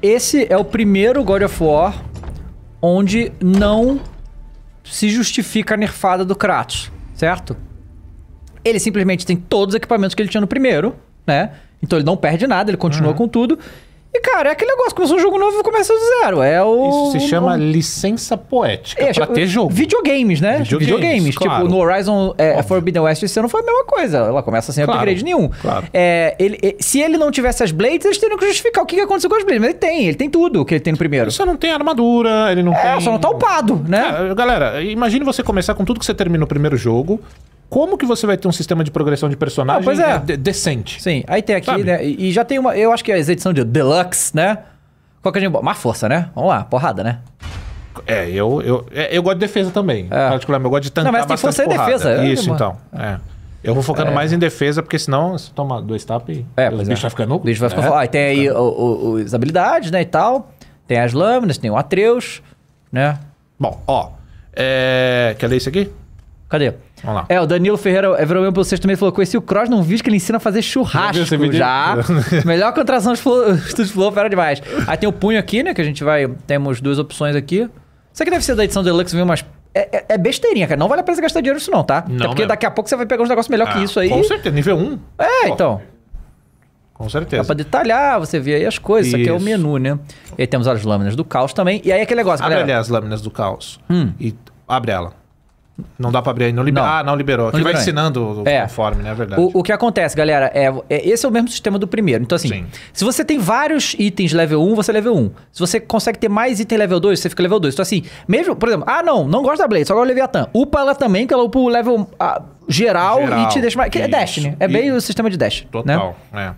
Esse é o primeiro God of War onde não se justifica a nerfada do Kratos, certo? Ele simplesmente tem todos os equipamentos que ele tinha no primeiro, né? Então ele não perde nada, ele continua uhum. com tudo. E, cara, é aquele negócio, começou um jogo novo e começa do zero. É o. Isso se chama o... licença poética é, pra ter jogo. Videogames, né? Videogames. videogames. Tipo, claro. Tipo, no Horizon é, Forbidden West esse ano foi a mesma coisa. Ela começa sem claro, upgrade nenhum. Claro. É, ele, se ele não tivesse as blades, eles teriam que justificar o que aconteceu com as blades. Mas ele tem, ele tem tudo que ele tem no primeiro. Você não tem armadura, ele não é, tem. só não tá upado, né? galera, imagine você começar com tudo que você termina no primeiro jogo, como que você vai ter um sistema de progressão de personagem ah, pois é. De decente? Sim, aí tem aqui, Sabe? né? E já tem uma. Eu acho que é a edição de Deluxe, né? Qual que a gente. Mais força, né? Vamos lá, porrada, né? É, eu, eu, é, eu gosto de defesa também. É. Particularmente, eu gosto de tanta, Não, mas tem força e defesa. É, isso, então. É. Eu vou focando é. mais em defesa, porque senão se toma dois tapas e é, o bicho é. vai ficando louco. O bicho vai ficar. é. Ah, tem aí o, o, as habilidades, né, e tal. Tem as lâminas, tem o Atreus, né? Bom, ó. É... Quer ler isso aqui? Cadê? Vamos lá. É, o Danilo Ferreira é verão pelo vocês também falou: conheci o Cross num vídeo que ele ensina a fazer churrasco já. já. Melhor contração dos flow, dos flow, fera demais. Aí tem o punho aqui, né? Que a gente vai. Temos duas opções aqui. Isso aqui deve ser da edição Deluxe, viu? Mas é, é, é besteirinha, cara. Não vale a pena você gastar dinheiro nisso, não, tá? Não, Até porque mesmo. daqui a pouco você vai pegar uns negócios melhor ah, que isso aí. Com certeza, nível 1. É, então. Com certeza. Dá pra detalhar, você vê aí as coisas. Isso. Isso aqui é o menu, né? E aí temos as lâminas do caos também. E aí aquele negócio, Abre ali as lâminas do caos. Hum. E abre ela. Não dá para abrir aí, não liberou. Ah, não liberou. Aqui não vai ensinando é. conforme, né? É verdade. O, o, que acontece, galera, é, é, esse é o mesmo sistema do primeiro. Então, assim, Sim. se você tem vários itens level 1, você é level 1. Se você consegue ter mais item level 2, você fica level 2. Então, assim, mesmo, por exemplo, ah, não, não gosto da Blade, só gosto do Leviathan. Upa ela também, que ela upa o level ah, geral, geral, e te deixa mais. Que é Destiny. Né? É bem o sistema de Dash. Né? Total, né?